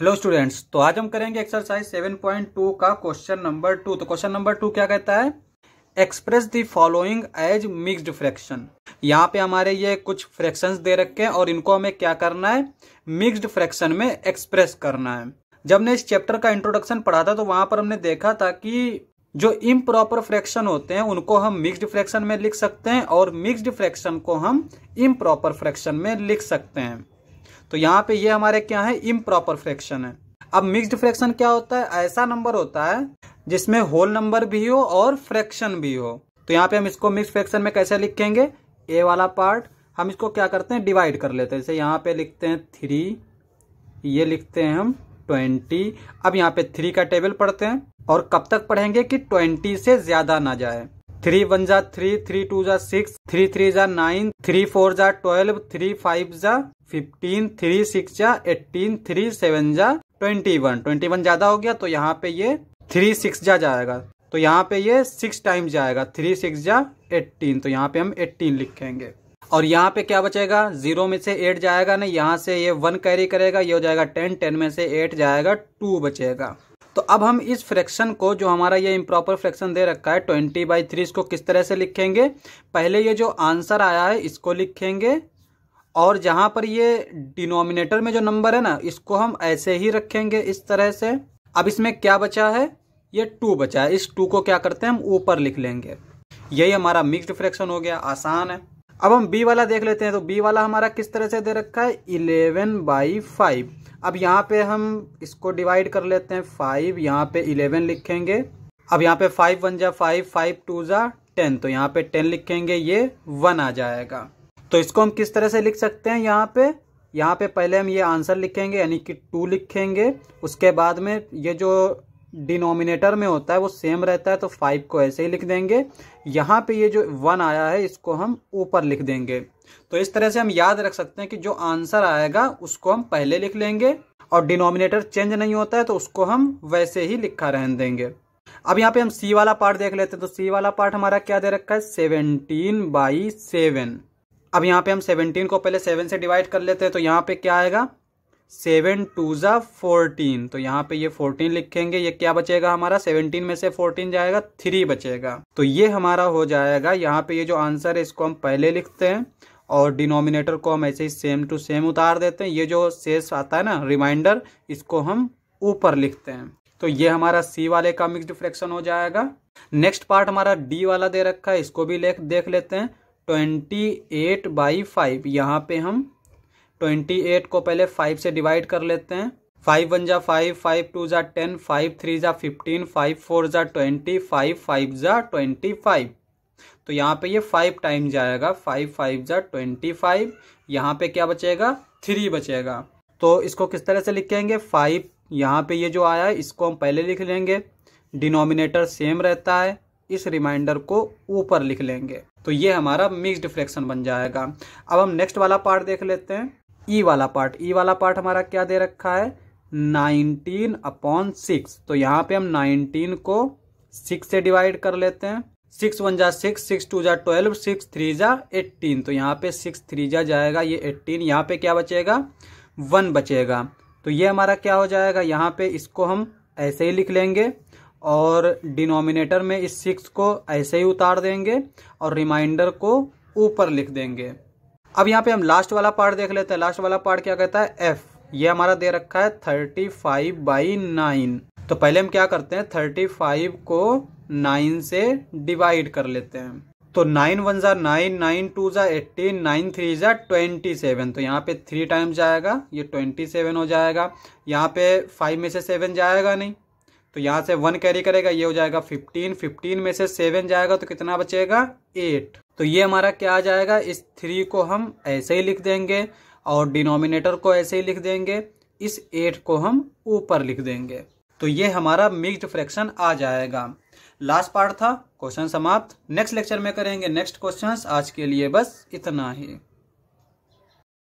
hello students तो आज हम करेंगे एक्सरसाइज 7.2 का क्वेश्चन नंबर टू तो क्वेश्चन नंबर टू क्या कहता है express the following as mixed fraction यहाँ पे हमारे ये कुछ फ्रैक्शंस दे रखे हैं और इनको हमें क्या करना है मिक्स्ड फ्रैक्शन में एक्सप्रेस करना है जब ने इस चैप्टर का इंट्रोडक्शन पढ़ा था तो वहां पर हमने देखा था कि जो इम्प्रॉपर फ्रैक्शन होते हैं उनको हम मिक्सड फ्रैक्शन में लिख सकते हैं और मिक्सड फ्रैक्शन को हम इम्प्रॉपर फ्रैक्शन में लिख सकते हैं तो यहाँ पे ये हमारे क्या है इम्प्रॉपर फ्रैक्शन है अब मिक्सड फ्रैक्शन क्या होता है ऐसा नंबर होता है जिसमें होल नंबर भी हो और फ्रैक्शन भी हो तो यहाँ पे हम इसको मिक्स फ्रैक्शन में कैसे लिखेंगे ए वाला पार्ट हम इसको क्या करते हैं डिवाइड कर लेते हैं जैसे यहाँ पे लिखते हैं थ्री ये लिखते हैं हम ट्वेंटी अब यहाँ पे थ्री का टेबल पढ़ते हैं और कब तक पढ़ेंगे कि ट्वेंटी से ज़्यादा ना जाए थ्री वन जा थ्री थ्री टू जा सिक्स थ्री थ्री जा नाइन थ्री फोर जा ट्वेल्व थ्री फाइव जा फिफ्टीन थ्री सिक्स जा एटीन थ्री सेवन जा ट्वेंटी वन ट्वेंटी वन ज्यादा हो गया तो यहाँ पे ये थ्री सिक्स जा जाएगा तो यहाँ पे ये सिक्स टाइम जाएगा थ्री सिक्स जा एट्टीन तो यहाँ पे हम एट्टीन लिखेंगे और यहाँ पे क्या बचेगा जीरो में से एट जाएगा ना यहाँ से ये वन कैरी करेगा ये हो जाएगा टेन टेन में से एट जाएगा टू बचेगा तो अब हम इस फ्रैक्शन को जो हमारा ये इम्प्रॉपर फ्रैक्शन दे रखा है ट्वेंटी बाई थ्री इसको किस तरह से लिखेंगे पहले ये जो आंसर आया है इसको लिखेंगे और जहाँ पर ये डिनोमिनेटर में जो नंबर है ना इसको हम ऐसे ही रखेंगे इस तरह से अब इसमें क्या बचा है ये टू बचा है इस टू को क्या करते हैं हम ऊपर लिख लेंगे यही हमारा मिक्सड फ्रैक्शन हो गया आसान है अब हम बी वाला देख लेते हैं तो बी वाला हमारा किस तरह से दे रखा है इलेवन बाई फाइव अब यहाँ पे हम इसको डिवाइड कर लेते हैं फाइव यहाँ पे इलेवन लिखेंगे अब यहाँ पे फाइव वन जा फाइव फाइव टू जा टेन तो यहाँ पे टेन लिखेंगे ये वन आ जाएगा तो इसको हम किस तरह से लिख सकते हैं यहाँ पे यहाँ पे पहले हम ये आंसर लिखेंगे यानी कि टू लिखेंगे उसके बाद में ये जो डिनोमिनेटर में होता है वो सेम रहता है तो फाइव को ऐसे ही लिख देंगे यहाँ पे ये जो वन आया है इसको हम ऊपर लिख देंगे तो इस तरह से हम याद रख सकते हैं कि जो आंसर आएगा उसको हम पहले लिख लेंगे और डिनोमिनेटर चेंज नहीं होता है तो उसको हम वैसे ही लिखा रहने देंगे अब यहाँ पे हम सी वाला पार्ट देख लेते हैं तो सी वाला पार्ट हमारा क्या दे रखा है सेवनटीन बाई सेवन अब यहाँ पे हम सेवनटीन को पहले सेवन से डिवाइड कर लेते हैं तो यहाँ पे क्या आएगा सेवन टू ज़ा फोर्टीन तो यहाँ पे ये फोर्टीन लिखेंगे ये क्या बचेगा हमारा सेवनटीन में से फोर्टीन जाएगा थ्री बचेगा तो ये हमारा हो जाएगा यहाँ पे ये जो आंसर है इसको हम पहले लिखते हैं और डिनोमिनेटर को हम ऐसे ही सेम टू सेम उतार देते हैं ये जो शेष आता है ना रिमाइंडर इसको हम ऊपर लिखते हैं तो ये हमारा सी वाले का मिक्स डिफ्रेक्शन हो जाएगा नेक्स्ट पार्ट हमारा डी वाला दे रखा है इसको भी देख लेते हैं ट्वेंटी एट बाई फाइव यहाँ पे हम ट्वेंटी एट को पहले फाइव से डिवाइड कर लेते हैं फाइव वन जा फाइव फाइव टू जा टेन फाइव थ्री जा फिफ्टीन फाइव फोर जा ट्वेंटी फाइव फाइव जा ट्वेंटी फाइव तो यहाँ पे ये फाइव टाइम जाएगा फाइव फाइव जा ट्वेंटी फाइव यहाँ पे क्या बचेगा थ्री बचेगा तो इसको किस तरह से लिखेंगे फाइव यहाँ पे ये जो आया है इसको हम पहले लिख लेंगे डिनोमिनेटर सेम रहता है इस रिमाइंडर को ऊपर लिख लेंगे तो ये हमारा मिक्सड फ्रैक्शन बन जाएगा अब हम नेक्स्ट वाला पार्ट देख लेते हैं ई e वाला पार्ट ई e वाला पार्ट हमारा क्या दे रखा है नाइनटीन अपॉन सिक्स तो यहाँ पे हम नाइनटीन को सिक्स से डिवाइड कर लेते हैं सिक्स वन जा सिक्स सिक्स टू जा ट्वेल्व सिक्स थ्री जा एट्टीन तो यहाँ पे सिक्स थ्री जा जाएगा ये एट्टीन यहाँ पे क्या बचेगा वन बचेगा तो ये हमारा क्या हो जाएगा यहाँ पे इसको हम ऐसे ही लिख लेंगे और डिनोमिनेटर में इस सिक्स को ऐसे ही उतार देंगे और रिमाइंडर को ऊपर लिख देंगे अब यहाँ पे हम लास्ट वाला पार्ट देख लेते हैं लास्ट वाला पार्ट क्या कहता है एफ ये हमारा दे रखा है थर्टी फाइव बाई नाइन तो पहले हम क्या करते हैं थर्टी फाइव को नाइन से डिवाइड कर लेते हैं तो नाइन वन ज़ा नाइन नाइन टू ज़ा एट्टीन नाइन थ्री ज़ा ट्वेंटी सेवन तो यहाँ पे थ्री टाइम्स जाएगा ये ट्वेंटी सेवन हो जाएगा यहाँ पे फाइव में से सेवन जाएगा नहीं तो यहाँ से वन कैरी करेगा ये हो जाएगा फिफ्टीन फिफ्टीन में से सेवन जाएगा तो कितना बचेगा एट तो ये हमारा क्या आ जाएगा इस थ्री को हम ऐसे ही लिख देंगे और डिनोमिनेटर को ऐसे ही लिख देंगे इस एट को हम ऊपर लिख देंगे तो ये हमारा मिक्सड फ्रैक्शन आ जाएगा लास्ट पार्ट था क्वेश्चन समाप्त नेक्स्ट लेक्चर में करेंगे नेक्स्ट क्वेश्चन आज के लिए बस इतना ही